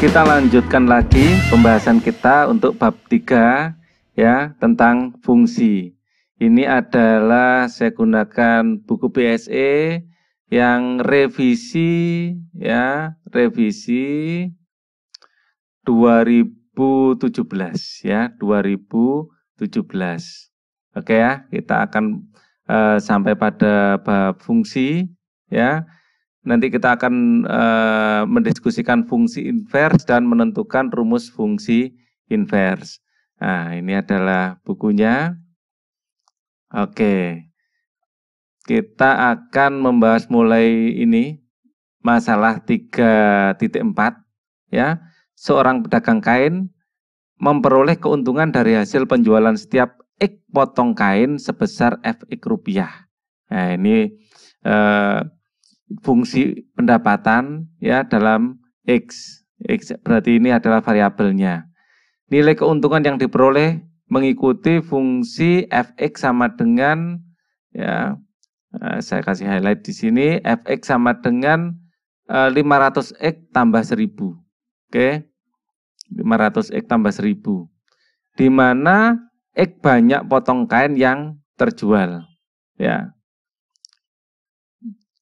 kita lanjutkan lagi pembahasan kita untuk bab 3 ya tentang fungsi. Ini adalah saya gunakan buku PSE yang revisi ya, revisi 2017 ya, 2017. Oke ya, kita akan uh, sampai pada bab fungsi ya. Nanti kita akan uh, mendiskusikan fungsi invers dan menentukan rumus fungsi invers. Nah, ini adalah bukunya. Oke. Kita akan membahas mulai ini masalah 3.4 ya. Seorang pedagang kain memperoleh keuntungan dari hasil penjualan setiap x potong kain sebesar fx rupiah. Nah, ini eh, fungsi pendapatan ya dalam X. X berarti ini adalah variabelnya. Nilai keuntungan yang diperoleh mengikuti fungsi fx sama dengan ya eh, saya kasih highlight di sini fx sama dengan 500x eh, tambah 1000. Oke. Okay? 500x tambah 1000. Di mana x banyak potong kain yang terjual. Ya.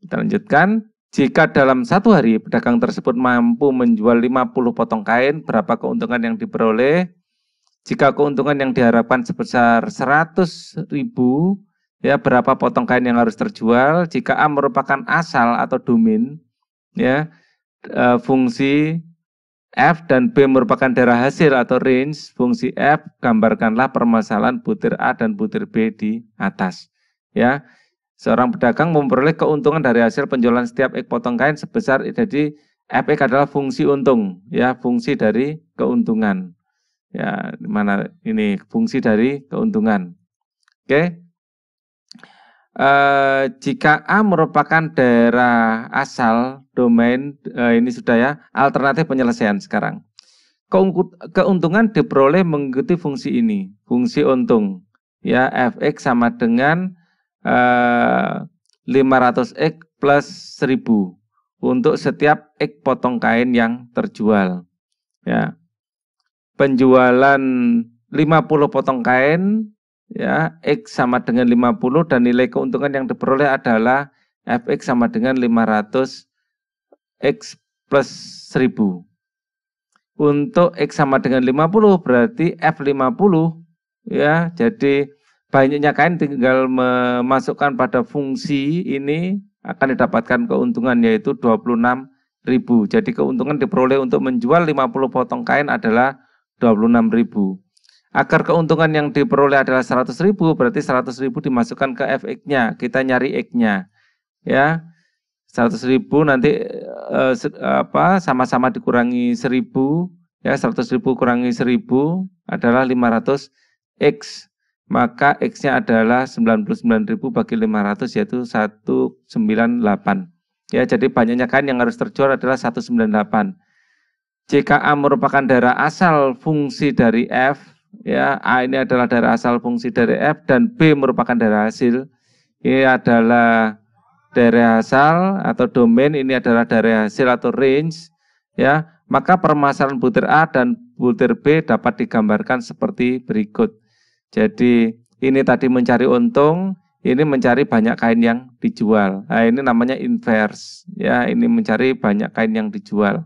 Kita lanjutkan. Jika dalam satu hari pedagang tersebut mampu menjual 50 potong kain, berapa keuntungan yang diperoleh? Jika keuntungan yang diharapkan sebesar 100 ribu, ya berapa potong kain yang harus terjual? Jika A merupakan asal atau domain, ya e, fungsi F dan B merupakan daerah hasil atau range, fungsi F gambarkanlah permasalahan butir A dan butir B di atas. Ya, Seorang pedagang memperoleh keuntungan dari hasil penjualan setiap ek potong kain sebesar jadi FX adalah fungsi untung, ya fungsi dari keuntungan. Ya, mana ini fungsi dari keuntungan. Oke. Okay. Eh, jika A merupakan daerah asal domain e, ini sudah ya alternatif penyelesaian sekarang. Keuntungan diperoleh mengikuti fungsi ini, fungsi untung. Ya, FX sama dengan eh, 500 x plus 1000 untuk setiap x potong kain yang terjual. Ya. Penjualan 50 potong kain ya X sama dengan 50 dan nilai keuntungan yang diperoleh adalah FX sama dengan 500 X plus 1000. Untuk X sama dengan 50 berarti F50 ya jadi Banyaknya kain tinggal memasukkan pada fungsi ini akan didapatkan keuntungan yaitu 26 ribu. Jadi keuntungan diperoleh untuk menjual 50 potong kain adalah 26 ribu. Agar keuntungan yang diperoleh adalah 100 ribu, berarti 100 ribu dimasukkan ke FX-nya. Kita nyari X-nya. Ya, 100 ribu nanti eh, apa sama-sama dikurangi 1000 ya 100 ribu kurangi 1000 adalah 500 X maka X-nya adalah 99.000 bagi 500 yaitu 198. Ya, jadi banyaknya kain yang harus terjual adalah 198. Jika A merupakan daerah asal fungsi dari F, ya A ini adalah daerah asal fungsi dari F dan B merupakan daerah hasil. Ini adalah daerah asal atau domain, ini adalah daerah hasil atau range, ya. Maka permasalahan butir A dan butir B dapat digambarkan seperti berikut. Jadi ini tadi mencari untung, ini mencari banyak kain yang dijual. Nah, ini namanya inverse. Ya, ini mencari banyak kain yang dijual.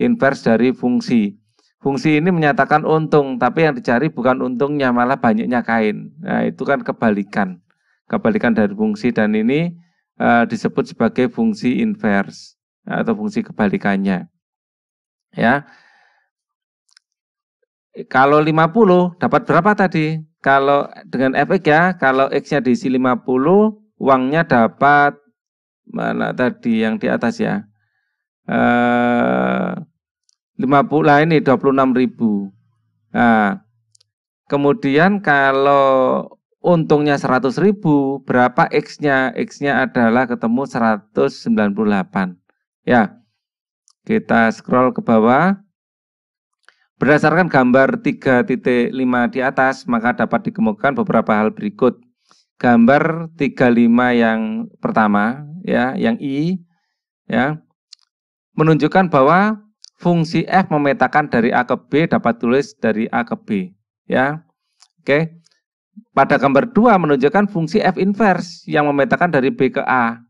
Inverse dari fungsi. Fungsi ini menyatakan untung, tapi yang dicari bukan untungnya, malah banyaknya kain. Nah, itu kan kebalikan. Kebalikan dari fungsi dan ini uh, disebut sebagai fungsi inverse atau fungsi kebalikannya. Ya. Kalau 50 dapat berapa tadi? kalau dengan efek ya, kalau x-nya diisi 50, uangnya dapat mana tadi yang di atas ya. Eh 50 lah ini 26.000. Nah, kemudian kalau untungnya ribu, berapa x-nya? X-nya adalah ketemu 198. Ya. Kita scroll ke bawah. Berdasarkan gambar 3.5 di atas, maka dapat dikemukakan beberapa hal berikut. Gambar 35 yang pertama, ya, yang I, ya, menunjukkan bahwa fungsi f memetakan dari a ke b dapat tulis dari a ke b, ya. Oke. Pada gambar 2 menunjukkan fungsi f inverse yang memetakan dari b ke a.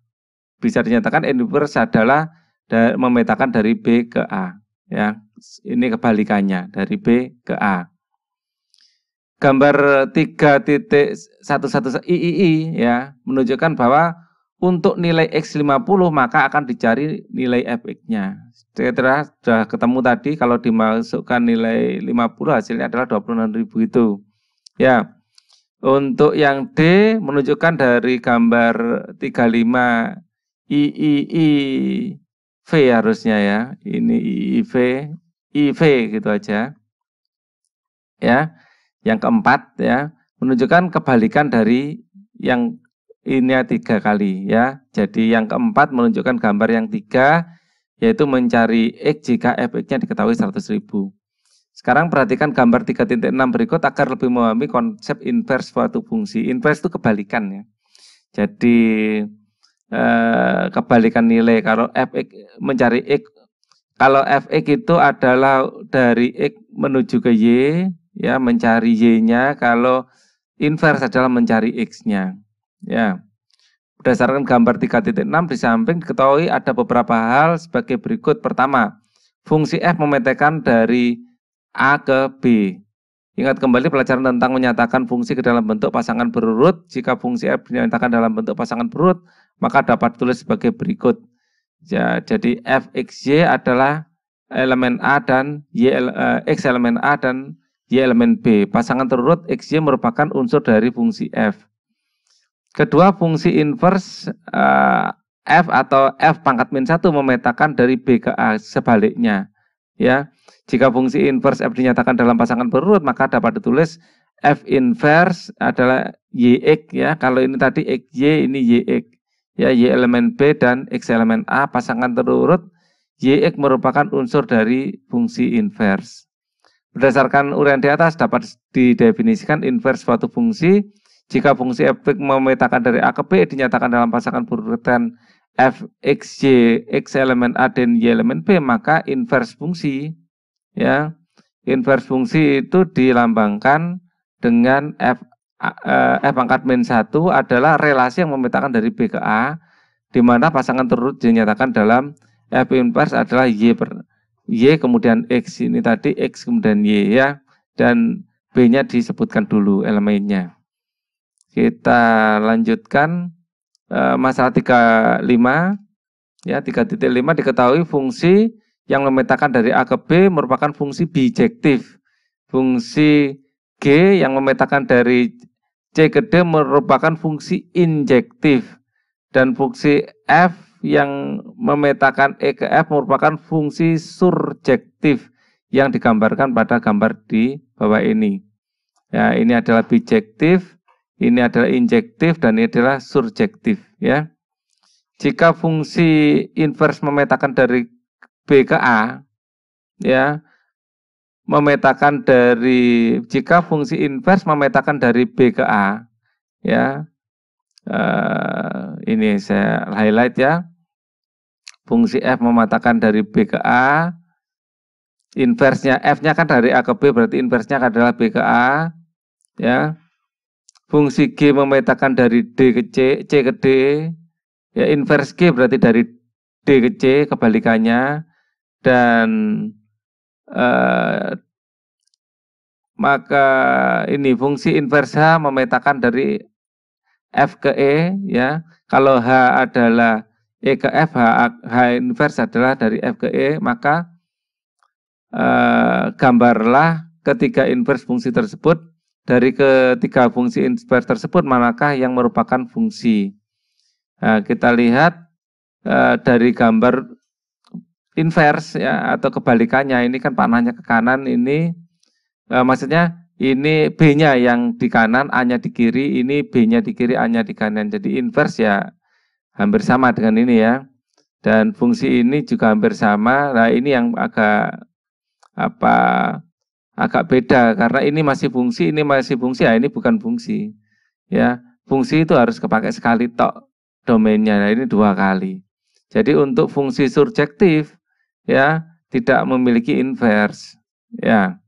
Bisa dinyatakan inverse adalah memetakan dari b ke a, ya ini kebalikannya dari B ke A. Gambar i III ya menunjukkan bahwa untuk nilai X50 maka akan dicari nilai FX-nya. Setelah sudah ketemu tadi kalau dimasukkan nilai 50 hasilnya adalah 26.000 itu. Ya. Untuk yang D menunjukkan dari gambar 35 III V harusnya ya. Ini IIV IV gitu aja. Ya. Yang keempat ya, menunjukkan kebalikan dari yang ini tiga kali ya. Jadi yang keempat menunjukkan gambar yang tiga yaitu mencari X jika Fx-nya diketahui 100.000. Sekarang perhatikan gambar 3.6 berikut agar lebih memahami konsep inverse suatu fungsi. Inverse itu kebalikan ya. Jadi eh, kebalikan nilai kalau fx mencari x kalau fx itu adalah dari x menuju ke y, ya mencari y-nya. Kalau inverse adalah mencari x-nya. Ya. Berdasarkan gambar 3.6 di samping diketahui ada beberapa hal sebagai berikut. Pertama, fungsi f memetakan dari a ke b. Ingat kembali pelajaran tentang menyatakan fungsi ke dalam bentuk pasangan berurut. Jika fungsi f dinyatakan dalam bentuk pasangan berurut, maka dapat tulis sebagai berikut. Ya, jadi y adalah elemen A dan y, uh, x elemen A dan y elemen B. Pasangan x y merupakan unsur dari fungsi f. Kedua, fungsi inverse uh, f atau f pangkat min satu memetakan dari B ke A sebaliknya. Ya, jika fungsi inverse f dinyatakan dalam pasangan berurut, maka dapat ditulis f inverse adalah yx ya. Kalau ini tadi xy, ini yx ya Y elemen B dan X elemen A pasangan terurut YX merupakan unsur dari fungsi invers. Berdasarkan uraian di atas dapat didefinisikan invers suatu fungsi jika fungsi f memetakan dari A ke B dinyatakan dalam pasangan berurutan f x y x elemen A dan y elemen B maka invers fungsi ya invers fungsi itu dilambangkan dengan f eh pangkat min 1 adalah relasi yang memetakan dari B ke A di mana pasangan turut dinyatakan dalam F inverse adalah Y per Y kemudian X ini tadi X kemudian Y ya dan B-nya disebutkan dulu elemennya. Kita lanjutkan e, masalah 35 ya 3.5 diketahui fungsi yang memetakan dari A ke B merupakan fungsi bijektif. Fungsi G yang memetakan dari c ke d merupakan fungsi injektif dan fungsi F yang memetakan E ke F merupakan fungsi surjektif yang digambarkan pada gambar di bawah ini. Ya, ini adalah bijektif, ini adalah injektif dan ini adalah surjektif ya. Jika fungsi inverse memetakan dari B ke A ya, memetakan dari jika fungsi invers memetakan dari B ke A ya eh, ini saya highlight ya fungsi f memetakan dari B ke A inversnya f-nya kan dari A ke B berarti inversnya adalah B ke A ya fungsi G memetakan dari D ke C C ke D ya invers G berarti dari D ke C kebalikannya dan Eh, maka ini fungsi inverse memetakan dari F ke E ya. Kalau H adalah E ke F, H, H invers adalah dari F ke E, maka eh, gambarlah ketiga invers fungsi tersebut dari ketiga fungsi invers tersebut manakah yang merupakan fungsi. Nah, kita lihat eh, dari gambar inverse ya atau kebalikannya ini kan panahnya ke kanan ini e, maksudnya ini B-nya yang di kanan, A-nya di kiri, ini B-nya di kiri, A-nya di kanan. Jadi inverse ya hampir sama dengan ini ya. Dan fungsi ini juga hampir sama. Nah, ini yang agak apa agak beda karena ini masih fungsi, ini masih fungsi, ya ini bukan fungsi. Ya, fungsi itu harus kepake sekali tok domainnya. Nah, ini dua kali. Jadi untuk fungsi surjektif ya tidak memiliki inverse ya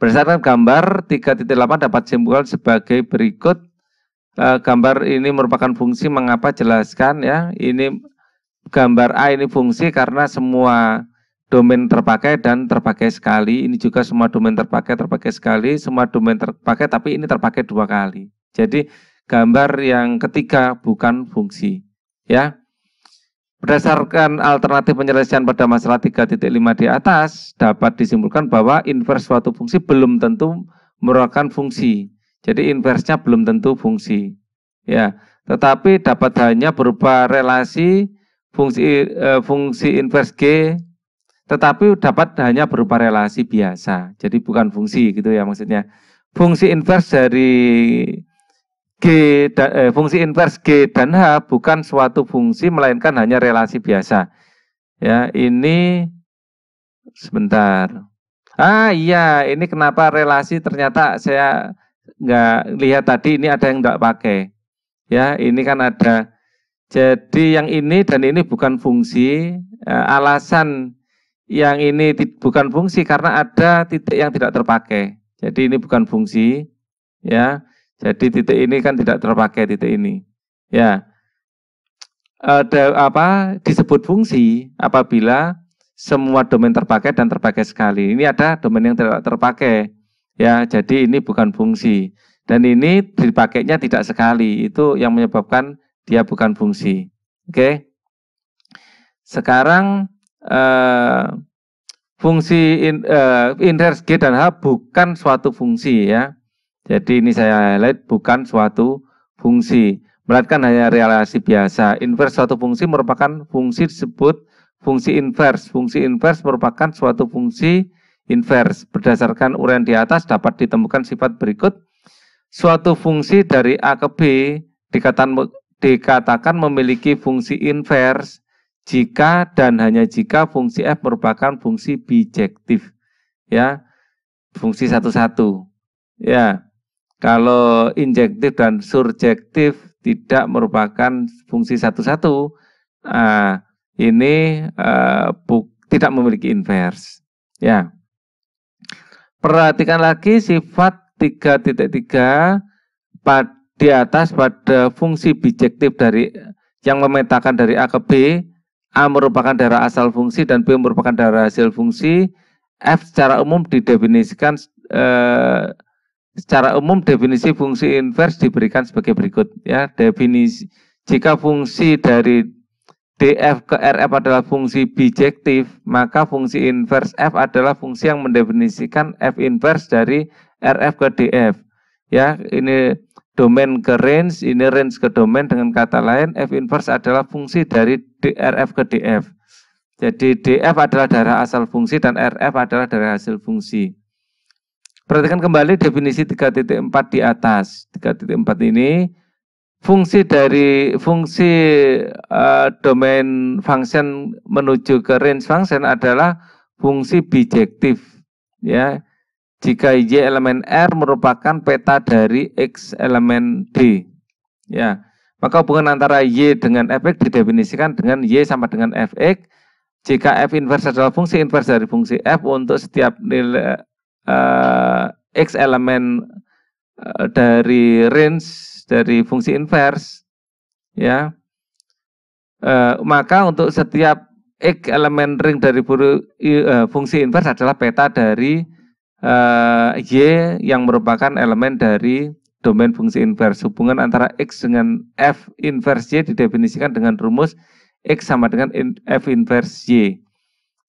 berdasarkan gambar 3.8 dapat simpulkan sebagai berikut e, gambar ini merupakan fungsi mengapa jelaskan ya ini gambar A ini fungsi karena semua domain terpakai dan terpakai sekali. Ini juga semua domain terpakai, terpakai sekali, semua domain terpakai, tapi ini terpakai dua kali. Jadi gambar yang ketiga bukan fungsi. Ya, Berdasarkan alternatif penyelesaian pada masalah 3.5 di atas, dapat disimpulkan bahwa invers suatu fungsi belum tentu merupakan fungsi. Jadi inversnya belum tentu fungsi. Ya, tetapi dapat hanya berupa relasi fungsi e, fungsi invers G tetapi dapat hanya berupa relasi biasa. Jadi bukan fungsi gitu ya maksudnya. Fungsi invers dari G dan, eh, fungsi invers G dan H bukan suatu fungsi melainkan hanya relasi biasa. Ya, ini sebentar. Ah iya, ini kenapa relasi ternyata saya nggak lihat tadi ini ada yang nggak pakai. Ya, ini kan ada. Jadi yang ini dan ini bukan fungsi. Eh, alasan yang ini bukan fungsi karena ada titik yang tidak terpakai. Jadi ini bukan fungsi. Ya, jadi titik ini kan tidak terpakai titik ini. Ya. Ada apa disebut fungsi apabila semua domain terpakai dan terpakai sekali. Ini ada domain yang tidak terpakai. Ya, jadi ini bukan fungsi. Dan ini dipakainya tidak sekali. Itu yang menyebabkan dia bukan fungsi. Oke. Sekarang eh, fungsi in, eh, inverse G dan H bukan suatu fungsi ya jadi ini saya highlight bukan suatu fungsi, melainkan hanya relasi biasa. Invers suatu fungsi merupakan fungsi disebut fungsi invers. Fungsi invers merupakan suatu fungsi invers. Berdasarkan uraian di atas dapat ditemukan sifat berikut. Suatu fungsi dari A ke B dikatakan, dikatakan memiliki fungsi invers jika dan hanya jika fungsi f merupakan fungsi bijektif ya fungsi satu-satu ya kalau injektif dan surjektif tidak merupakan fungsi satu-satu, uh, ini uh, tidak memiliki invers. Ya. Perhatikan lagi sifat 3.3 pada di atas pada fungsi bijektif dari yang memetakan dari A ke B. A merupakan daerah asal fungsi dan B merupakan daerah hasil fungsi. F secara umum didefinisikan eh, Secara umum definisi fungsi invers diberikan sebagai berikut ya. Definisi jika fungsi dari DF ke RF adalah fungsi bijektif, maka fungsi invers F adalah fungsi yang mendefinisikan F invers dari RF ke DF. Ya, ini domain ke range, ini range ke domain dengan kata lain F invers adalah fungsi dari DRF ke DF. Jadi DF adalah daerah asal fungsi dan RF adalah daerah hasil fungsi. Perhatikan kembali definisi 3.4 di atas. 3.4 ini fungsi dari fungsi uh, domain function menuju ke range function adalah fungsi bijektif ya. Jika y elemen r merupakan peta dari x elemen d ya. Maka hubungan antara y dengan fx didefinisikan dengan y sama dengan fx jika f inverse adalah fungsi inverse dari fungsi f untuk setiap nilai uh, x elemen uh, dari range dari fungsi inverse ya uh, maka untuk setiap x elemen ring dari buru, uh, fungsi inverse adalah peta dari uh, y yang merupakan elemen dari domain fungsi inverse. Hubungan antara x dengan f inverse y didefinisikan dengan rumus x sama dengan f inverse y.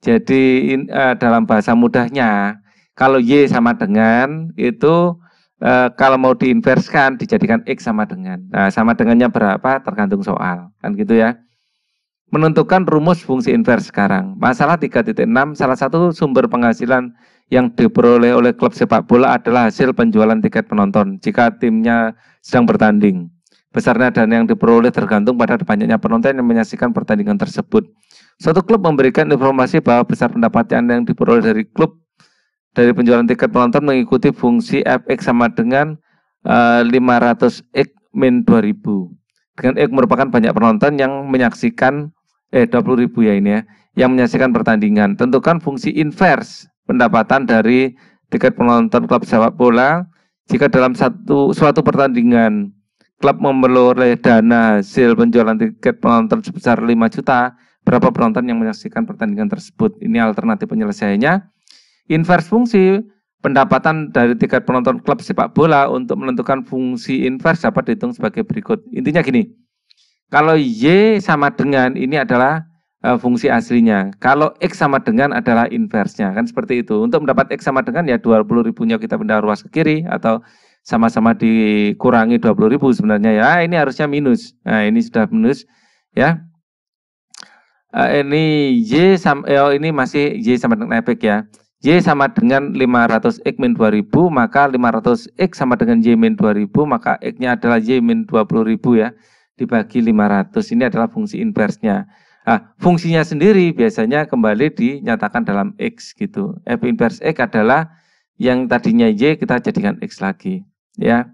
Jadi in, uh, dalam bahasa mudahnya kalau Y sama dengan itu e, kalau mau diinverskan dijadikan X sama dengan. Nah, sama dengannya berapa tergantung soal. Kan gitu ya. Menentukan rumus fungsi invers sekarang. Masalah 3.6 salah satu sumber penghasilan yang diperoleh oleh klub sepak bola adalah hasil penjualan tiket penonton jika timnya sedang bertanding. Besarnya dana yang diperoleh tergantung pada banyaknya penonton yang menyaksikan pertandingan tersebut. Suatu klub memberikan informasi bahwa besar pendapatan yang diperoleh dari klub dari penjualan tiket penonton mengikuti fungsi fx sama dengan uh, eh, 500 x min 2000. Dengan x merupakan banyak penonton yang menyaksikan eh 20.000 ya ini ya, yang menyaksikan pertandingan. Tentukan fungsi inverse pendapatan dari tiket penonton klub sepak bola jika dalam satu suatu pertandingan klub memperoleh dana hasil penjualan tiket penonton sebesar 5 juta, berapa penonton yang menyaksikan pertandingan tersebut? Ini alternatif penyelesaiannya. Invers fungsi pendapatan dari tiket penonton klub sepak bola untuk menentukan fungsi invers dapat dihitung sebagai berikut. Intinya gini, kalau Y sama dengan ini adalah e, fungsi aslinya. Kalau X sama dengan adalah inversnya, kan seperti itu. Untuk mendapat X sama dengan ya 20 ribunya kita pindah ruas ke kiri atau sama-sama dikurangi 20 ribu sebenarnya ya. Ini harusnya minus. Nah ini sudah minus ya. Uh, ini Y sama, eh, oh, ini masih Y sama dengan efek ya. Y sama dengan 500X min 2000, maka 500X sama dengan Y min 2000, maka X-nya adalah Y min ribu ya, dibagi 500. Ini adalah fungsi inversnya. Nah, fungsinya sendiri biasanya kembali dinyatakan dalam X gitu. F inverse X adalah yang tadinya Y kita jadikan X lagi. ya.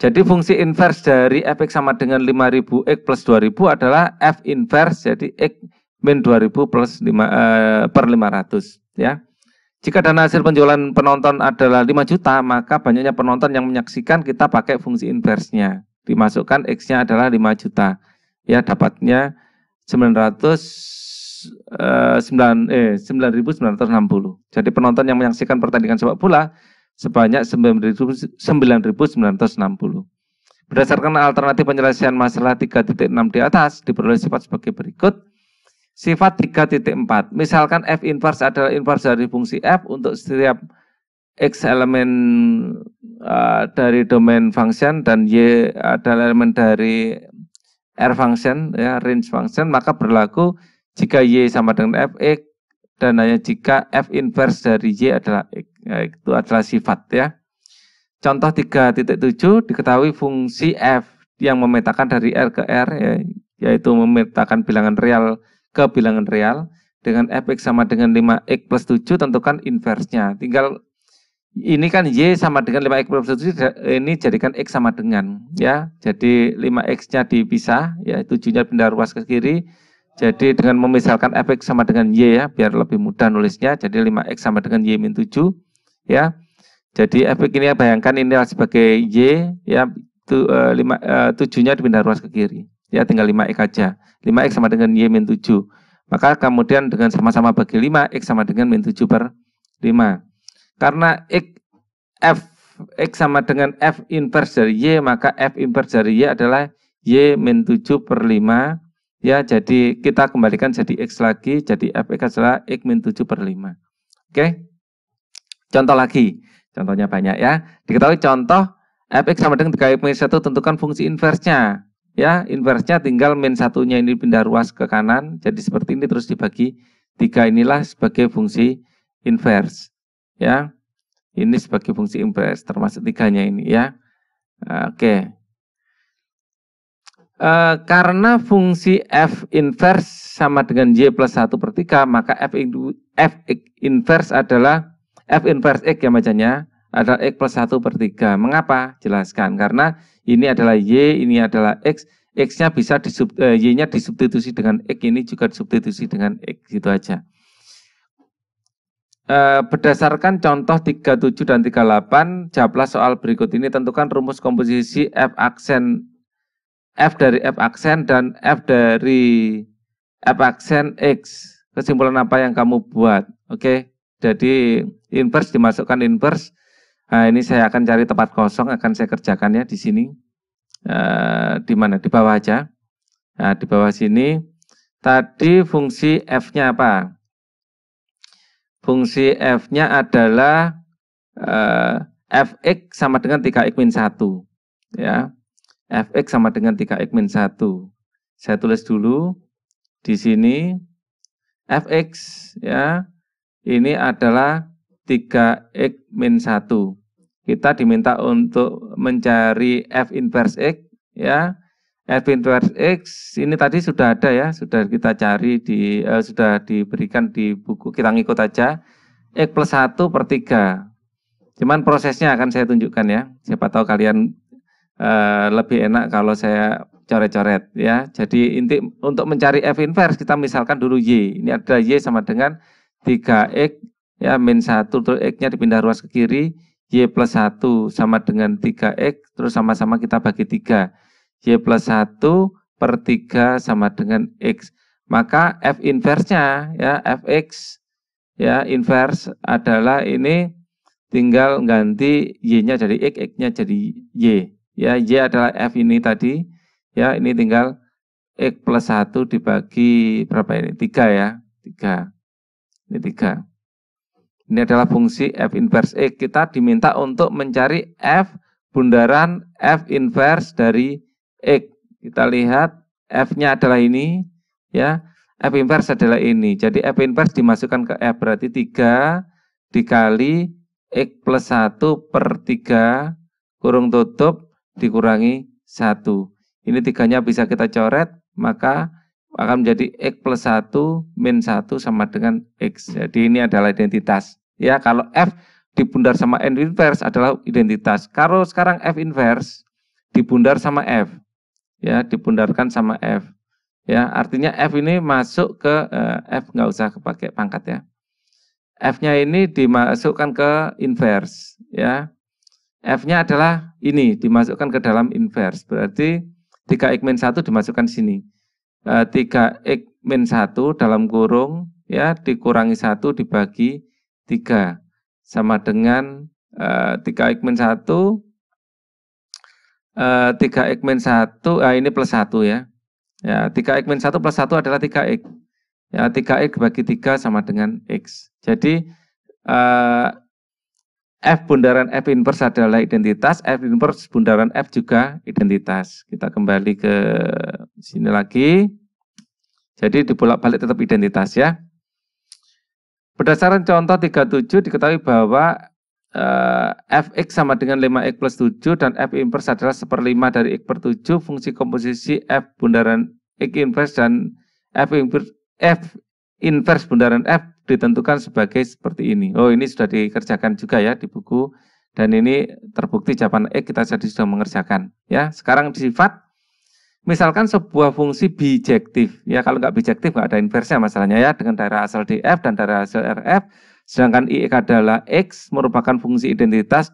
Jadi fungsi inverse dari fx sama dengan 5000x plus 2000 adalah f inverse, jadi x min 2000 plus 5, eh, per 500 ya. Jika dana hasil penjualan penonton adalah 5 juta, maka banyaknya penonton yang menyaksikan kita pakai fungsi inversnya. Dimasukkan X-nya adalah 5 juta. Ya, dapatnya 900 9 eh, eh Jadi penonton yang menyaksikan pertandingan sepak bola sebanyak 9960. Berdasarkan alternatif penyelesaian masalah 3.6 di atas diperoleh sifat sebagai berikut. Sifat 3.4. Misalkan F inverse adalah inverse dari fungsi F untuk setiap X elemen uh, dari domain function dan Y adalah elemen dari R function, ya, range function, maka berlaku jika Y sama dengan F, X, dan hanya jika F inverse dari Y adalah X. Ya, itu adalah sifat ya. Contoh 3.7 diketahui fungsi F yang memetakan dari R ke R, ya, yaitu memetakan bilangan real ke bilangan real dengan fx sama dengan 5x plus 7 tentukan inversnya. Tinggal ini kan Y sama dengan 5X plus 7, ini jadikan X sama dengan, ya. Jadi 5X-nya dipisah, ya, 7-nya pindah ruas ke kiri. Jadi dengan memisalkan Fx sama dengan Y ya, biar lebih mudah nulisnya, jadi 5X sama dengan Y min 7, ya. Jadi Fx ini ya, bayangkan ini sebagai Y, ya, itu, uh, 5, uh, 7-nya dipindah ruas ke kiri ya tinggal 5X aja. 5X sama dengan Y min 7. Maka kemudian dengan sama-sama bagi 5, X sama dengan min 7 per 5. Karena X, F, X sama dengan F inverse dari Y, maka F inverse dari Y adalah Y min 7 per 5. Ya, jadi kita kembalikan jadi X lagi, jadi Fx adalah X min 7 per 5. Oke? Contoh lagi, contohnya banyak ya. Diketahui contoh Fx sama dengan 3 min 1 tentukan fungsi inversnya ya inversnya tinggal min satunya ini pindah ruas ke kanan jadi seperti ini terus dibagi tiga inilah sebagai fungsi invers ya ini sebagai fungsi invers termasuk tiganya ini ya oke eh, karena fungsi f invers sama dengan y plus satu per 3 maka f, f invers adalah f invers x ya bacanya adalah x plus satu per 3 mengapa? jelaskan karena ini adalah Y, ini adalah X. X-nya bisa disub, eh, Y-nya disubstitusi dengan X, ini juga disubstitusi dengan X, gitu aja. Eh, berdasarkan contoh 37 dan 38, jawablah soal berikut ini. Tentukan rumus komposisi F aksen F dari F aksen dan F dari F aksen X. Kesimpulan apa yang kamu buat? Oke, okay? jadi inverse dimasukkan inverse Nah, ini saya akan cari tempat kosong, akan saya kerjakan ya di sini. E, di mana? Di bawah aja. Nah, di bawah sini. Tadi fungsi F-nya apa? Fungsi F-nya adalah e, Fx sama dengan 3x 1. Ya. Fx sama dengan 3x 1. Saya tulis dulu di sini. Fx ya ini adalah 3X min 1. Kita diminta untuk mencari F inverse X, ya. F inverse X ini tadi sudah ada ya, sudah kita cari di eh, sudah diberikan di buku kita ngikut aja X plus 1 per 3. Cuman prosesnya akan saya tunjukkan ya. Siapa tahu kalian eh, lebih enak kalau saya coret-coret ya. Jadi inti untuk mencari F inverse kita misalkan dulu Y. Ini ada Y sama dengan 3X ya min 1 terus X-nya dipindah ruas ke kiri, Y plus 1 sama dengan 3X, terus sama-sama kita bagi 3. Y plus 1 per 3 sama dengan X. Maka F inverse-nya ya Fx ya inverse adalah ini tinggal ganti Y-nya jadi X, X-nya jadi Y. Ya, Y adalah F ini tadi. Ya, ini tinggal X plus 1 dibagi berapa ini? 3 ya. 3. Ini 3. Ini adalah fungsi F inverse X. Kita diminta untuk mencari F bundaran F inverse dari X. Kita lihat F-nya adalah ini, ya. F inverse adalah ini. Jadi F inverse dimasukkan ke F berarti 3 dikali X plus 1 per 3 kurung tutup dikurangi 1. Ini tiganya bisa kita coret, maka akan menjadi X plus 1 min 1 sama dengan X. Jadi ini adalah identitas. Ya, kalau F dibundar sama N inverse adalah identitas. Kalau sekarang F inverse dibundar sama F. Ya, dibundarkan sama F. Ya, artinya F ini masuk ke eh, F nggak usah pakai pangkat ya. F-nya ini dimasukkan ke inverse ya. F-nya adalah ini dimasukkan ke dalam inverse. Berarti 3x-1 dimasukkan sini. Eh, tiga x min satu dalam kurung ya dikurangi satu dibagi tiga sama dengan eh, tiga x min satu eh, tiga x min satu ini plus satu ya ya 3x min satu plus satu adalah tiga x ya 3x bagi tiga sama dengan x jadi F bundaran F inverse adalah identitas, F inverse bundaran F juga identitas. Kita kembali ke sini lagi. Jadi dibolak-balik tetap identitas ya. Berdasarkan contoh 37 diketahui bahwa f eh, Fx sama dengan 5x plus 7 dan F inverse adalah seperlima dari x per 7. Fungsi komposisi F bundaran x inverse dan F inverse, F invers bundaran F ditentukan sebagai seperti ini. Oh, ini sudah dikerjakan juga ya di buku dan ini terbukti jawaban E kita jadi sudah mengerjakan ya. Sekarang sifat misalkan sebuah fungsi bijektif ya kalau nggak bijektif nggak ada inversnya masalahnya ya dengan daerah asal DF dan daerah asal RF sedangkan IX adalah X merupakan fungsi identitas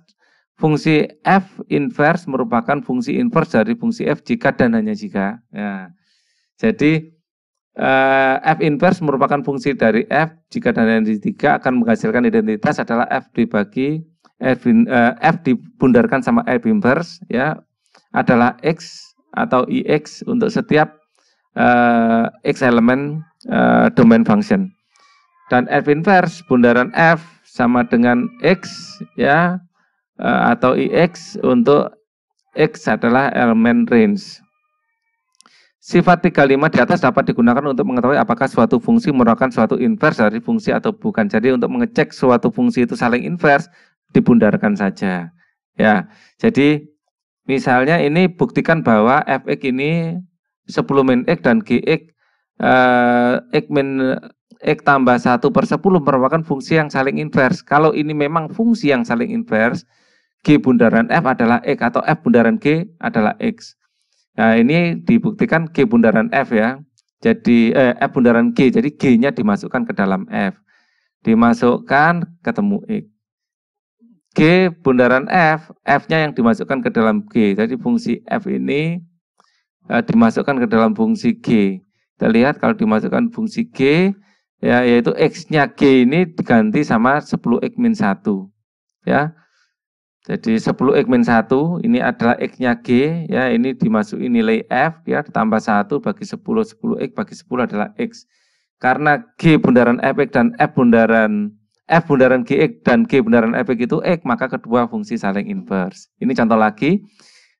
fungsi F invers merupakan fungsi invers dari fungsi F jika dan hanya jika ya. jadi Eh, F inverse merupakan fungsi dari F jika dan yang 3 akan menghasilkan identitas adalah F dibagi F, in, eh, F dibundarkan sama F inverse ya adalah X atau IX e untuk setiap uh, X elemen uh, domain function. Dan F inverse bundaran F sama dengan X ya uh, atau IX e untuk X adalah elemen range. Sifat tiga lima di atas dapat digunakan untuk mengetahui apakah suatu fungsi merupakan suatu invers dari fungsi atau bukan. Jadi untuk mengecek suatu fungsi itu saling invers dibundarkan saja. Ya, jadi misalnya ini buktikan bahwa fx ini 10 min x dan gx eh, x min x tambah 1 per 10 merupakan fungsi yang saling invers. Kalau ini memang fungsi yang saling invers, g bundaran f adalah x atau f bundaran g adalah x. Nah, ini dibuktikan G bundaran F ya. Jadi eh, F bundaran G, jadi G-nya dimasukkan ke dalam F. Dimasukkan ketemu X. G bundaran F, F-nya yang dimasukkan ke dalam G. Jadi fungsi F ini eh, dimasukkan ke dalam fungsi G. Kita lihat kalau dimasukkan fungsi G, ya yaitu X-nya G ini diganti sama 10X-1. Ya, jadi 10 X 1, ini adalah X-nya G, ya ini dimasuki nilai F, ya ditambah 1 bagi 10, 10 X bagi 10 adalah X. Karena G bundaran Fx dan F bundaran F bundaran GX dan G bundaran Fx itu X, maka kedua fungsi saling inverse. Ini contoh lagi,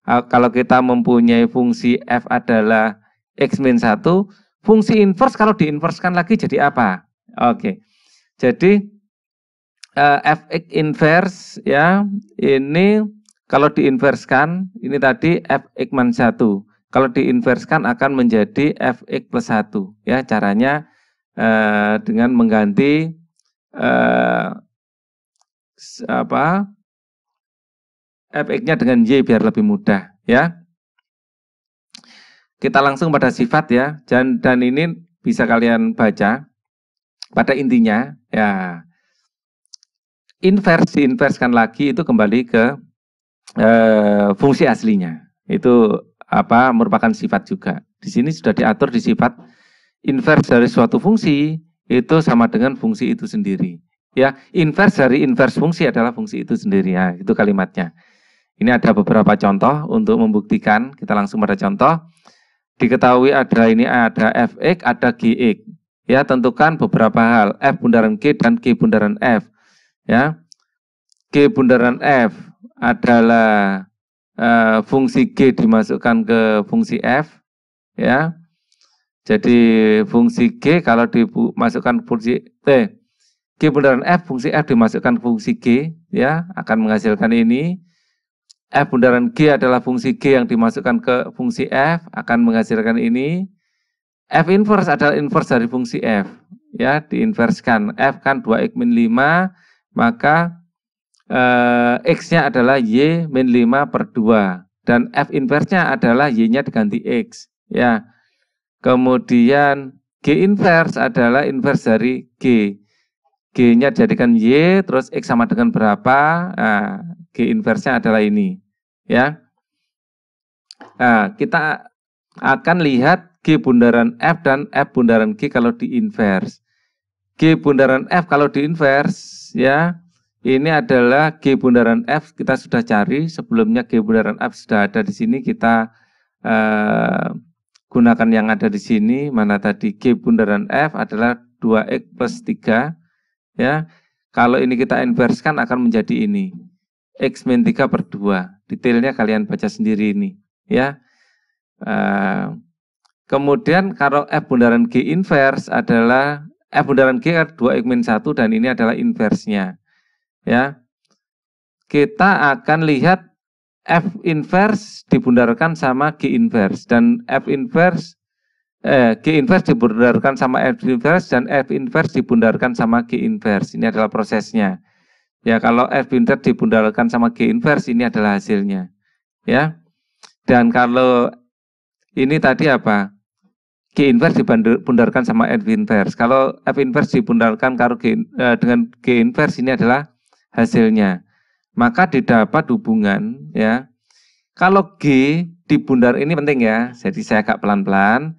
e, kalau kita mempunyai fungsi F adalah X min 1, fungsi inverse kalau diinverskan lagi jadi apa? Oke, jadi uh, fx inverse ya ini kalau diinverskan ini tadi fx man 1 kalau diinverskan akan menjadi fx plus 1 ya caranya uh, dengan mengganti uh, apa fx-nya dengan y biar lebih mudah ya kita langsung pada sifat ya dan dan ini bisa kalian baca pada intinya ya inverse diinverskan lagi itu kembali ke e, fungsi aslinya. Itu apa merupakan sifat juga. Di sini sudah diatur di sifat invers dari suatu fungsi itu sama dengan fungsi itu sendiri. Ya, invers dari invers fungsi adalah fungsi itu sendiri. Ya, itu kalimatnya. Ini ada beberapa contoh untuk membuktikan. Kita langsung pada contoh. Diketahui ada ini ada fx, ada gx. Ya, tentukan beberapa hal f bundaran g dan g bundaran f ya G bundaran F adalah e, fungsi G dimasukkan ke fungsi F ya jadi fungsi G kalau dimasukkan fungsi T G bundaran F fungsi F dimasukkan fungsi G ya akan menghasilkan ini F bundaran G adalah fungsi G yang dimasukkan ke fungsi F akan menghasilkan ini F inverse adalah inverse dari fungsi F ya diinverskan F kan 2 x min 5 maka eh, X-nya adalah Y min 5 per 2. Dan F inverse-nya adalah Y-nya diganti X. Ya. Kemudian G inverse adalah inverse dari G. G-nya jadikan Y, terus X sama dengan berapa. Nah, G inverse-nya adalah ini. Ya. Nah, kita akan lihat G bundaran F dan F bundaran G kalau di inverse. G bundaran F kalau di inverse ya ini adalah G bundaran F kita sudah cari sebelumnya G bundaran F sudah ada di sini kita eh, gunakan yang ada di sini mana tadi G bundaran F adalah 2X plus 3 ya kalau ini kita inverskan akan menjadi ini X min 3 per 2 detailnya kalian baca sendiri ini ya eh, kemudian kalau F bundaran G inverse adalah F bundaran G 2 X min 1 dan ini adalah inversnya. Ya. Kita akan lihat F inverse dibundarkan sama G inverse dan F inverse eh, G inverse dibundarkan sama F inverse dan F inverse dibundarkan sama G inverse. Ini adalah prosesnya. Ya, kalau F inverse dibundarkan sama G inverse ini adalah hasilnya. Ya. Dan kalau ini tadi apa? G inverse dibundarkan sama F inverse. Kalau F inverse dibundarkan, karo G, eh, dengan G inverse ini adalah hasilnya. Maka didapat hubungan ya. Kalau G dibundar ini penting ya. Jadi saya agak pelan-pelan.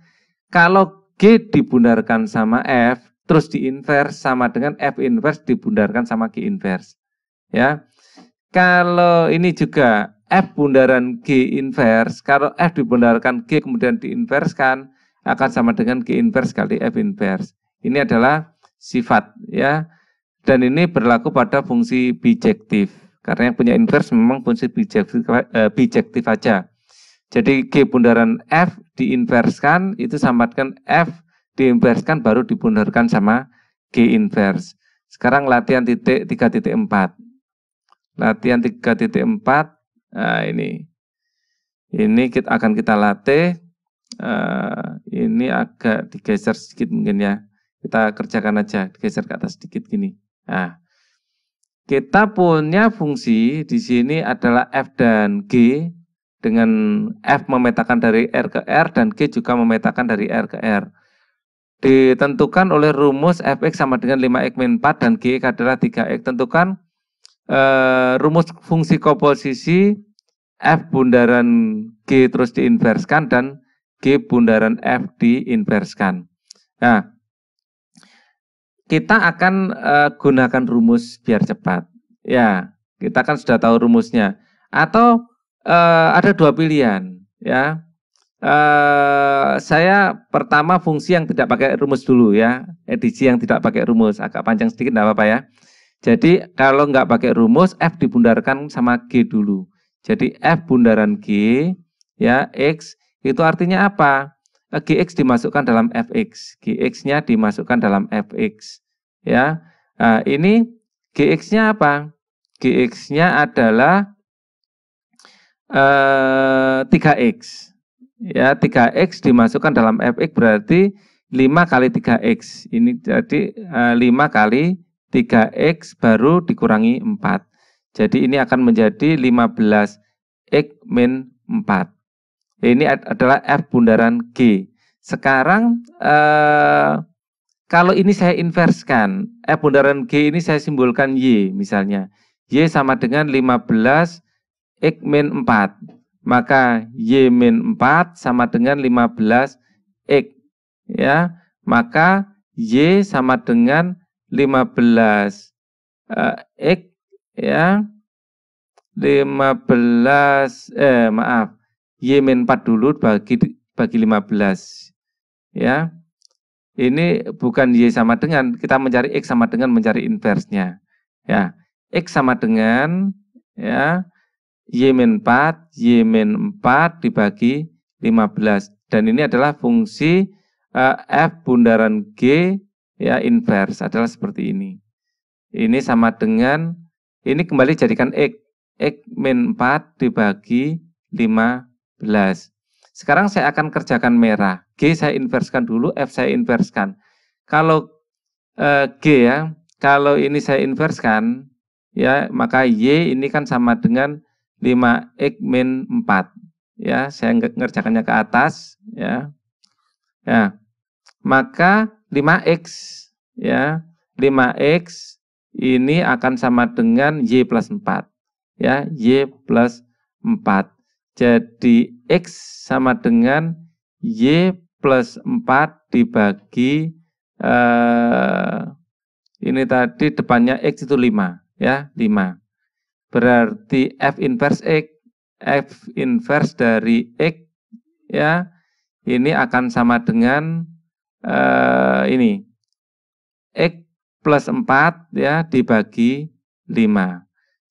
Kalau G dibundarkan sama F terus di inverse sama dengan F inverse dibundarkan sama G inverse. Ya. Kalau ini juga F bundaran G inverse, kalau F dibundarkan G kemudian diinverskan, akan sama dengan G inverse kali F inverse. Ini adalah sifat ya. Dan ini berlaku pada fungsi bijektif. Karena yang punya inverse memang fungsi bijektif, eh, aja. Jadi G bundaran F diinverskan itu sama dengan F diinverskan baru dibundarkan sama G inverse. Sekarang latihan titik 3.4. Latihan 3.4 nah ini. Ini kita akan kita latih uh, ini agak digeser sedikit mungkin ya. Kita kerjakan aja, digeser ke atas sedikit gini. Nah, kita punya fungsi di sini adalah F dan G dengan F memetakan dari R ke R dan G juga memetakan dari R ke R. Ditentukan oleh rumus Fx sama dengan 5x min 4 dan g adalah 3x. Tentukan e, rumus fungsi komposisi F bundaran G terus diinverskan dan G bundaran F diinverskan. Nah, kita akan uh, gunakan rumus biar cepat. Ya, kita kan sudah tahu rumusnya. Atau uh, ada dua pilihan, ya. Uh, saya pertama fungsi yang tidak pakai rumus dulu ya, edisi yang tidak pakai rumus, agak panjang sedikit tidak apa-apa ya. Jadi kalau nggak pakai rumus, F dibundarkan sama G dulu. Jadi F bundaran G, ya, X itu artinya apa? Eh, GX dimasukkan dalam FX. GX-nya dimasukkan dalam FX. Ya. Nah, ini GX-nya apa? GX-nya adalah eh, 3X. Ya, 3X dimasukkan dalam FX berarti 5 kali 3X. Ini jadi eh, 5 kali 3X baru dikurangi 4. Jadi ini akan menjadi 15X min 4. Ini adalah F bundaran G. Sekarang eh, kalau ini saya inverskan, F bundaran G ini saya simbolkan Y misalnya. Y sama dengan 15 X min 4. Maka Y min 4 sama dengan 15 X. Ya, maka Y sama dengan 15 eh, X ya. 15 eh maaf Y min 4 dulu bagi bagi 15. Ya. Ini bukan Y sama dengan, kita mencari X sama dengan mencari inversnya. Ya. X sama dengan ya Y min 4, Y min 4 dibagi 15. Dan ini adalah fungsi uh, F bundaran G ya inverse adalah seperti ini. Ini sama dengan, ini kembali jadikan X. X min 4 dibagi 15. Sekarang saya akan kerjakan merah. G saya inverskan dulu, F saya inverskan. Kalau eh, G ya, kalau ini saya inverskan, ya maka Y ini kan sama dengan 5X min 4. Ya, saya ngerjakannya ke atas. Ya, ya maka 5X ya 5X ini akan sama dengan Y plus 4 ya Y plus 4 jadi X sama dengan Y plus 4 dibagi eh, ini tadi depannya X itu 5 ya 5 berarti F inverse X F inverse dari X ya ini akan sama dengan eh, ini X plus 4 ya dibagi 5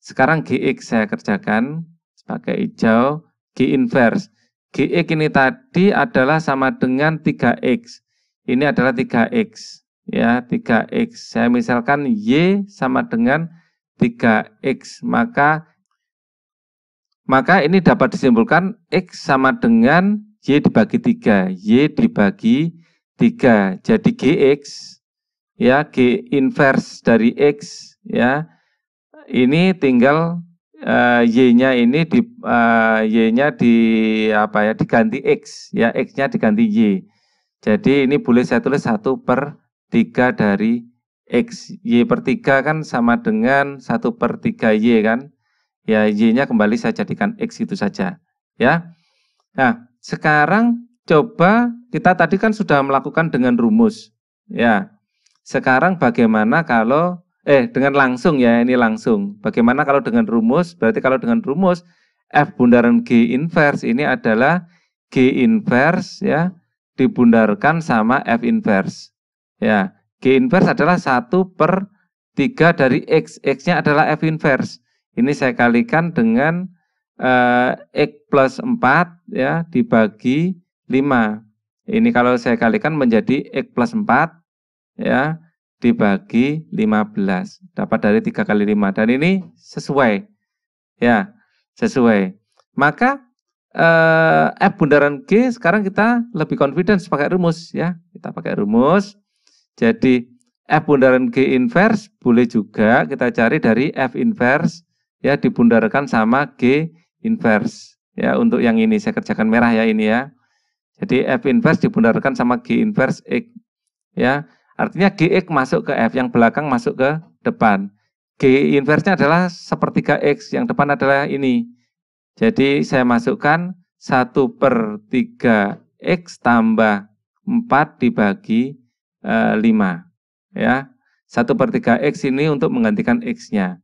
sekarang GX saya kerjakan pakai hijau G inverse. GX ini tadi adalah sama dengan 3X. Ini adalah 3X. Ya, 3X. Saya misalkan Y sama dengan 3X. Maka maka ini dapat disimpulkan X sama dengan Y dibagi 3. Y dibagi 3. Jadi GX, ya, G inverse dari X, ya, ini tinggal uh, y-nya ini di uh, y-nya di apa ya diganti x ya x-nya diganti y. Jadi ini boleh saya tulis 1 per 3 dari X. Y per 3 kan sama dengan 1 per 3 Y kan. Ya Y-nya kembali saya jadikan X itu saja. Ya. Nah sekarang coba kita tadi kan sudah melakukan dengan rumus. Ya. Sekarang bagaimana kalau Eh, dengan langsung ya, ini langsung. Bagaimana kalau dengan rumus? Berarti kalau dengan rumus, F bundaran G inverse ini adalah G inverse ya, dibundarkan sama F inverse. Ya, G inverse adalah 1 per 3 dari X. X-nya adalah F inverse. Ini saya kalikan dengan eh, X plus 4 ya, dibagi 5. Ini kalau saya kalikan menjadi X plus 4 ya, dibagi 15. Dapat dari 3 kali 5. Dan ini sesuai. Ya, sesuai. Maka eh, F eh, bundaran G sekarang kita lebih confident pakai rumus. ya Kita pakai rumus. Jadi F bundaran G inverse boleh juga kita cari dari F inverse ya dibundarkan sama G inverse. Ya, untuk yang ini saya kerjakan merah ya ini ya. Jadi F inverse dibundarkan sama G inverse X. Ya, Artinya GX masuk ke F, yang belakang masuk ke depan. G inversnya adalah sepertiga X, yang depan adalah ini. Jadi saya masukkan 1 per 3X tambah 4 dibagi e, eh, 5. Ya. 1 per 3X ini untuk menggantikan X-nya.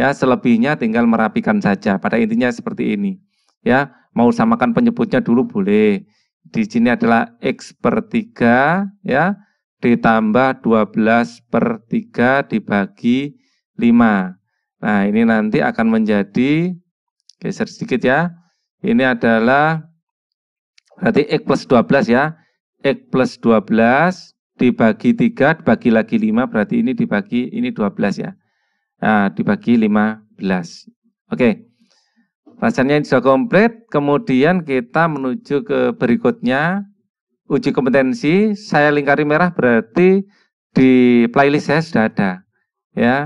Ya, selebihnya tinggal merapikan saja. Pada intinya seperti ini. Ya, mau samakan penyebutnya dulu boleh. Di sini adalah X per 3, ya ditambah 12 per 3 dibagi 5. Nah, ini nanti akan menjadi, geser sedikit ya, ini adalah berarti X plus 12 ya, X plus 12 dibagi 3, dibagi lagi 5, berarti ini dibagi, ini 12 ya. Nah, dibagi 15. Oke, rasanya sudah komplit, kemudian kita menuju ke berikutnya, uji kompetensi saya lingkari merah berarti di playlist saya sudah ada ya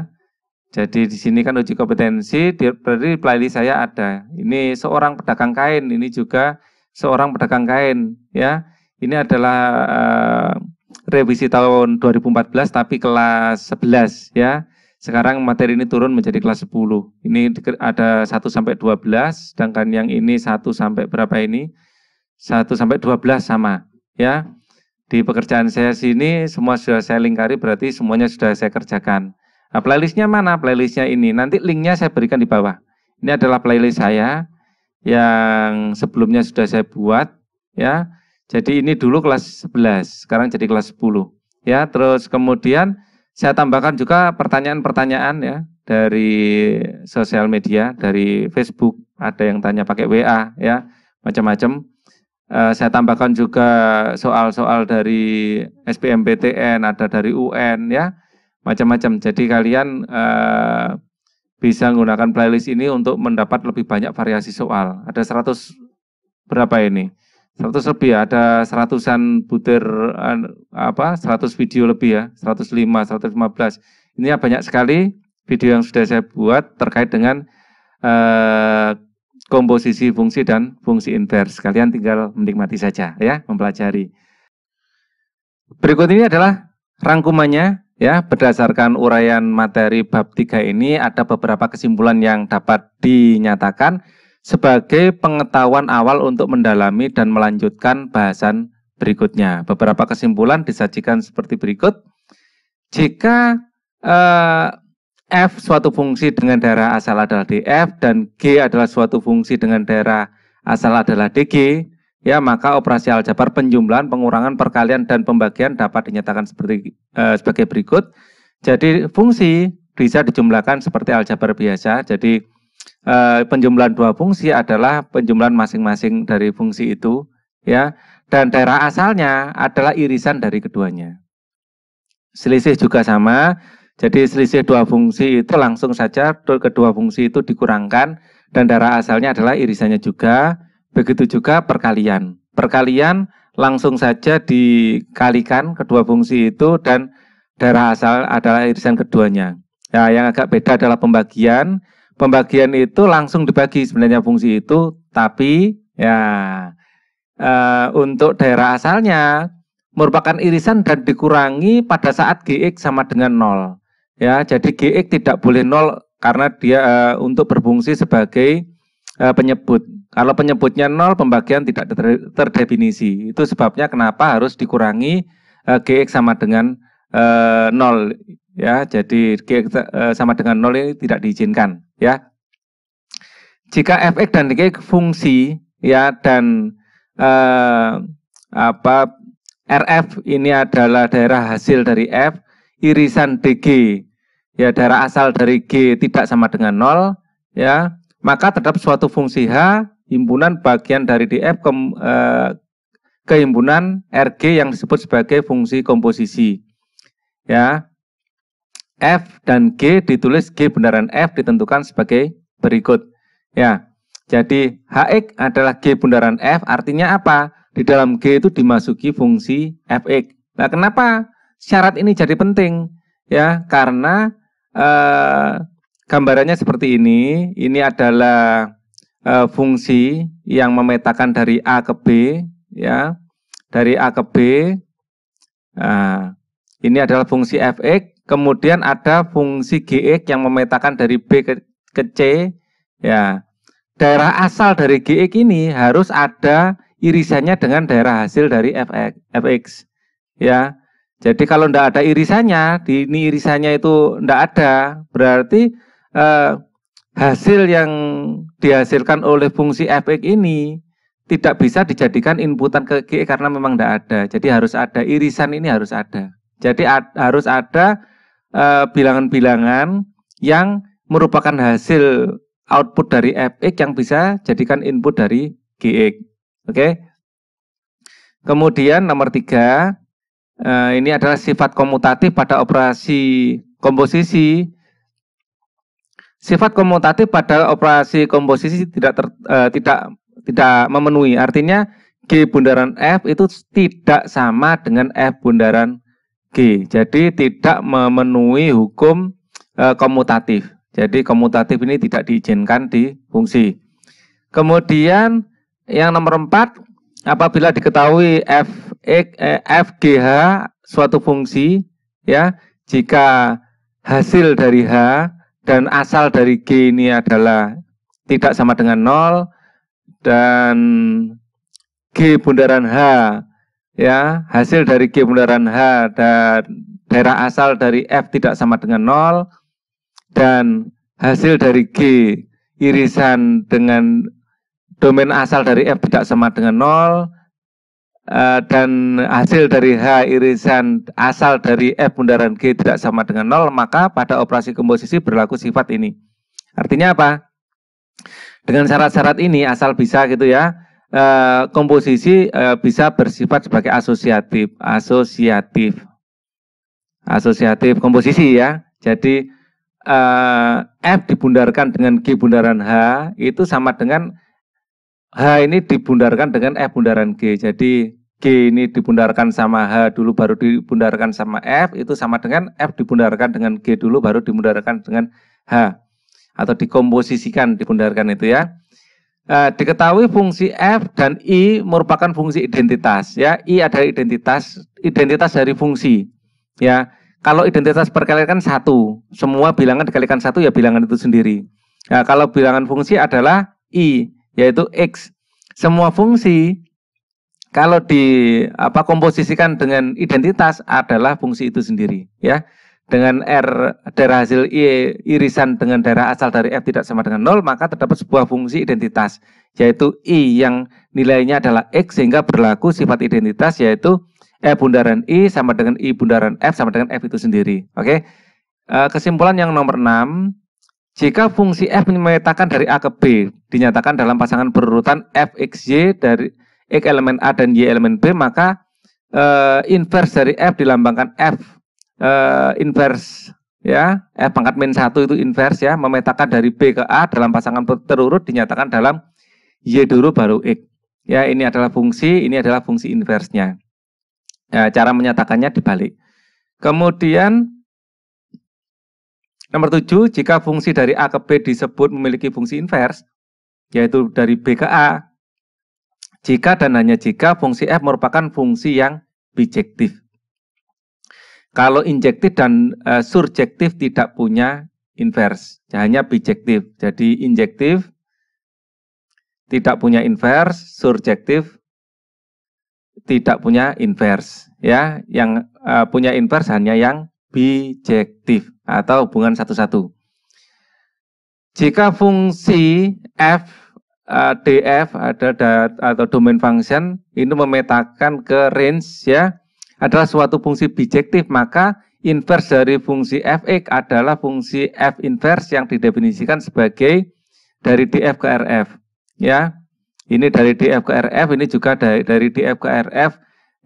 jadi di sini kan uji kompetensi di, berarti di playlist saya ada ini seorang pedagang kain ini juga seorang pedagang kain ya ini adalah uh, revisi tahun 2014 tapi kelas 11 ya sekarang materi ini turun menjadi kelas 10 ini ada 1 sampai 12 sedangkan yang ini 1 sampai berapa ini 1 sampai 12 sama ya di pekerjaan saya sini semua sudah saya lingkari berarti semuanya sudah saya kerjakan. Nah, playlistnya mana? Playlistnya ini. Nanti linknya saya berikan di bawah. Ini adalah playlist saya yang sebelumnya sudah saya buat ya. Jadi ini dulu kelas 11, sekarang jadi kelas 10 ya. Terus kemudian saya tambahkan juga pertanyaan-pertanyaan ya dari sosial media, dari Facebook, ada yang tanya pakai WA ya, macam-macam. Eh, saya tambahkan juga soal-soal dari SPMPTN, ada dari UN ya, macam-macam. Jadi kalian uh, bisa menggunakan playlist ini untuk mendapat lebih banyak variasi soal. Ada 100 berapa ini? 100 lebih ya, ada seratusan butir eh, apa? 100 video lebih ya, 105, 115. Ini ya banyak sekali video yang sudah saya buat terkait dengan uh, komposisi fungsi dan fungsi invers. Kalian tinggal menikmati saja ya, mempelajari. Berikut ini adalah rangkumannya ya berdasarkan uraian materi bab 3 ini ada beberapa kesimpulan yang dapat dinyatakan sebagai pengetahuan awal untuk mendalami dan melanjutkan bahasan berikutnya. Beberapa kesimpulan disajikan seperti berikut. Jika eh, F suatu fungsi dengan daerah asal adalah DF dan G adalah suatu fungsi dengan daerah asal adalah DG, ya maka operasi aljabar penjumlahan, pengurangan, perkalian dan pembagian dapat dinyatakan seperti eh, sebagai berikut. Jadi fungsi bisa dijumlahkan seperti aljabar biasa. Jadi eh, penjumlahan dua fungsi adalah penjumlahan masing-masing dari fungsi itu, ya. Dan daerah asalnya adalah irisan dari keduanya. Selisih juga sama, jadi selisih dua fungsi itu langsung saja kedua fungsi itu dikurangkan dan darah asalnya adalah irisannya juga. Begitu juga perkalian. Perkalian langsung saja dikalikan kedua fungsi itu dan darah asal adalah irisan keduanya. Ya, yang agak beda adalah pembagian. Pembagian itu langsung dibagi sebenarnya fungsi itu, tapi ya e, untuk daerah asalnya merupakan irisan dan dikurangi pada saat gx sama dengan nol. Ya, jadi GX tidak boleh nol karena dia uh, untuk berfungsi sebagai uh, penyebut. Kalau penyebutnya nol, pembagian tidak terdefinisi. Itu sebabnya kenapa harus dikurangi uh, eh, GX sama dengan uh, nol. Ya, jadi GX uh, sama dengan nol ini tidak diizinkan. Ya, jika fx dan gx fungsi ya dan eh, apa rf ini adalah daerah hasil dari f irisan dg ya daerah asal dari G tidak sama dengan 0, ya, maka terhadap suatu fungsi H, himpunan bagian dari DF ke, eh, RG yang disebut sebagai fungsi komposisi. Ya, F dan G ditulis G bundaran F ditentukan sebagai berikut. Ya, jadi HX adalah G bundaran F, artinya apa? Di dalam G itu dimasuki fungsi Fx. Nah, kenapa syarat ini jadi penting? Ya, karena Eh, gambarannya seperti ini. Ini adalah uh, fungsi yang memetakan dari A ke B, ya. Dari A ke B. Nah, ini adalah fungsi fx. Kemudian ada fungsi gx yang memetakan dari B ke, ke C, ya. Daerah asal dari gx ini harus ada irisannya dengan daerah hasil dari fx, fx ya. Jadi kalau tidak ada irisannya, di ini irisannya itu tidak ada, berarti eh, hasil yang dihasilkan oleh fungsi fx ini tidak bisa dijadikan inputan ke g(x) karena memang tidak ada. Jadi harus ada irisan ini harus ada. Jadi ad, harus ada eh, bilangan-bilangan eh, yang merupakan hasil output dari fx yang bisa jadikan input dari gx. Oke. Okay? Kemudian nomor tiga, uh, ini adalah sifat komutatif pada operasi komposisi. Sifat komutatif pada operasi komposisi tidak ter, uh, tidak tidak memenuhi. Artinya G bundaran F itu tidak sama dengan F bundaran G. Jadi tidak memenuhi hukum uh, komutatif. Jadi komutatif ini tidak diizinkan di fungsi. Kemudian yang nomor 4 apabila diketahui F Eh, f g suatu fungsi ya jika hasil dari h dan asal dari g ini adalah tidak sama dengan nol dan g bundaran h ya hasil dari g bundaran h dan daerah asal dari f tidak sama dengan nol dan hasil dari g irisan dengan domain asal dari f tidak sama dengan nol Eh, dan hasil dari H irisan asal dari F bundaran G tidak sama dengan 0, maka pada operasi komposisi berlaku sifat ini. Artinya apa? Dengan syarat-syarat ini asal bisa gitu ya, eh, komposisi eh, bisa bersifat sebagai asosiatif, asosiatif. Asosiatif komposisi ya. Jadi F dibundarkan dengan G bundaran H itu sama dengan H ini dibundarkan dengan F bundaran G. Jadi G ini dibundarkan sama H dulu baru dibundarkan sama F itu sama dengan F dibundarkan dengan G dulu baru dibundarkan dengan H atau dikomposisikan dibundarkan itu ya. E, diketahui fungsi F dan I merupakan fungsi identitas ya. I adalah identitas identitas dari fungsi ya. Kalau identitas perkalian kan satu, semua bilangan dikalikan satu ya bilangan itu sendiri. Nah, kalau bilangan fungsi adalah I yaitu X. Semua fungsi kalau di apa komposisikan dengan identitas adalah fungsi itu sendiri ya. Dengan R daerah hasil Y irisan dengan daerah asal dari F tidak sama dengan nol maka terdapat sebuah fungsi identitas yaitu I yang nilainya adalah X sehingga berlaku sifat identitas yaitu F bundaran I sama dengan I bundaran F sama dengan F itu sendiri. Oke. Okay? Eh, kesimpulan yang nomor 6 jika fungsi f memetakan dari A ke B, dinyatakan dalam pasangan berurutan fxy dari x elemen A dan y elemen B, maka e, inverse dari f dilambangkan f e, inverse ya f pangkat min satu itu inverse ya memetakan dari B ke A dalam pasangan terurut dinyatakan dalam y dulu baru x ya ini adalah fungsi ini adalah fungsi inversnya ya, nah, cara menyatakannya dibalik kemudian Nomor 7, jika fungsi dari A ke B disebut memiliki fungsi invers, yaitu dari B ke A, jika dan hanya jika fungsi F merupakan fungsi yang bijektif. Kalau injektif dan e, surjektif tidak punya invers, hanya bijektif. Jadi injektif tidak punya invers, surjektif tidak punya invers, ya. Yang e, punya invers hanya yang bijektif atau hubungan satu-satu. Jika fungsi f uh, df ada dat, atau domain function ini memetakan ke range ya adalah suatu fungsi bijektif maka inverse dari fungsi fx adalah fungsi f inverse yang didefinisikan sebagai dari df ke rf ya ini dari df ke rf ini juga dari, dari df ke rf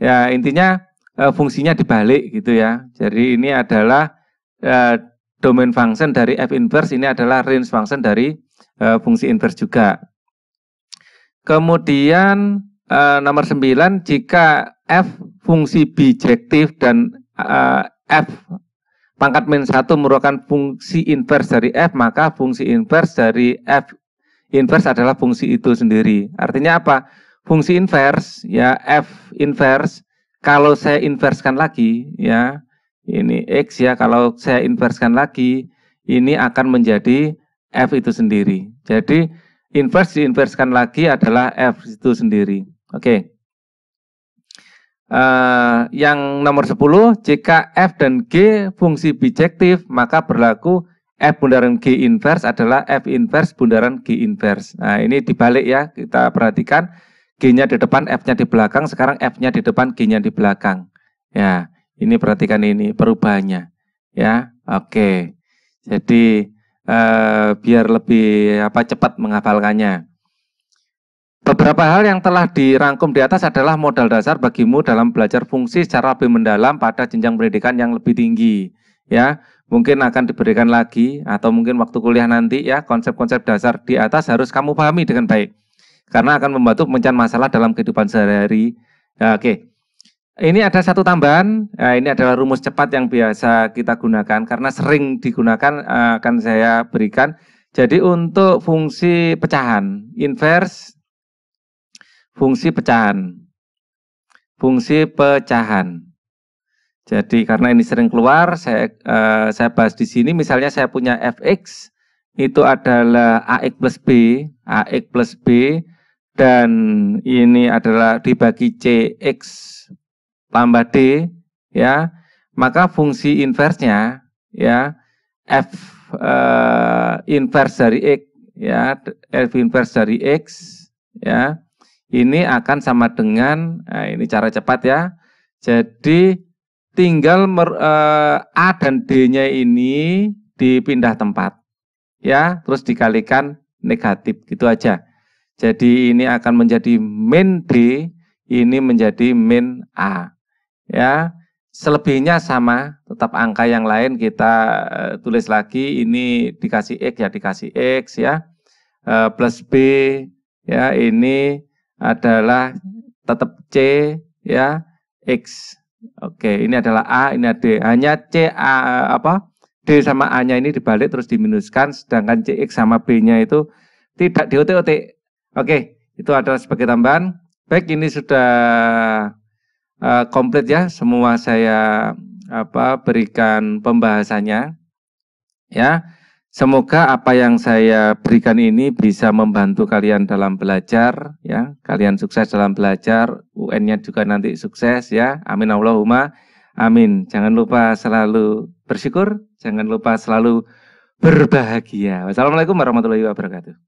ya intinya uh, fungsinya dibalik gitu ya jadi ini adalah Eh, domain function dari f inverse ini adalah range function dari eh, fungsi inverse juga. Kemudian eh, nomor 9 jika f fungsi bijektif dan f pangkat min satu merupakan fungsi inverse dari f maka fungsi inverse dari f inverse adalah fungsi itu sendiri. Artinya apa? Fungsi inverse ya f inverse kalau saya inverskan lagi ya ini X ya, kalau saya inverskan lagi, ini akan menjadi F itu sendiri. Jadi inverse diinverskan lagi adalah F itu sendiri. Oke. Okay. Uh, eh, yang nomor 10, jika F dan G fungsi bijektif, maka berlaku F bundaran G inverse adalah F inverse bundaran G inverse. Nah, ini dibalik ya, kita perhatikan. G-nya di depan, F-nya di belakang, sekarang F-nya di depan, G-nya di belakang. Ya, ini perhatikan ini perubahannya, ya. Oke. Jadi eh, biar lebih apa cepat menghafalkannya. Beberapa hal yang telah dirangkum di atas adalah modal dasar bagimu dalam belajar fungsi secara lebih mendalam pada jenjang pendidikan yang lebih tinggi. Ya, mungkin akan diberikan lagi atau mungkin waktu kuliah nanti ya konsep-konsep dasar di atas harus kamu pahami dengan baik karena akan membantu pemecahan masalah dalam kehidupan sehari-hari. Nah, oke, ini ada satu tambahan, nah, ini adalah rumus cepat yang biasa kita gunakan karena sering digunakan eh, akan saya berikan. Jadi untuk fungsi pecahan, inverse fungsi pecahan. Fungsi pecahan. Jadi karena ini sering keluar, saya eh, saya bahas di sini misalnya saya punya fx itu adalah ax plus b, ax plus b dan ini adalah dibagi cx Tambah D ya, maka fungsi inversnya ya F eh, invers dari X ya, F invers dari X ya. Ini akan sama dengan nah ini cara cepat ya. Jadi tinggal mer, eh, A dan D-nya ini dipindah tempat. Ya, terus dikalikan negatif gitu aja. Jadi ini akan menjadi min D, ini menjadi min A ya selebihnya sama tetap angka yang lain kita eh, tulis lagi ini dikasih x ya dikasih x ya uh, plus b ya ini adalah tetap c ya x Oke, ini adalah A, ini ada Hanya C, A, apa, D sama A-nya ini dibalik terus diminuskan, sedangkan CX sama B-nya itu tidak diotik-otik Oke, itu adalah sebagai tambahan. Baik, ini sudah Eh, komplit ya semua saya apa berikan pembahasannya ya semoga apa yang saya berikan ini bisa membantu kalian dalam belajar ya kalian sukses dalam belajar UN-nya juga nanti sukses ya amin Allahumma amin jangan lupa selalu bersyukur jangan lupa selalu berbahagia wassalamualaikum warahmatullahi wabarakatuh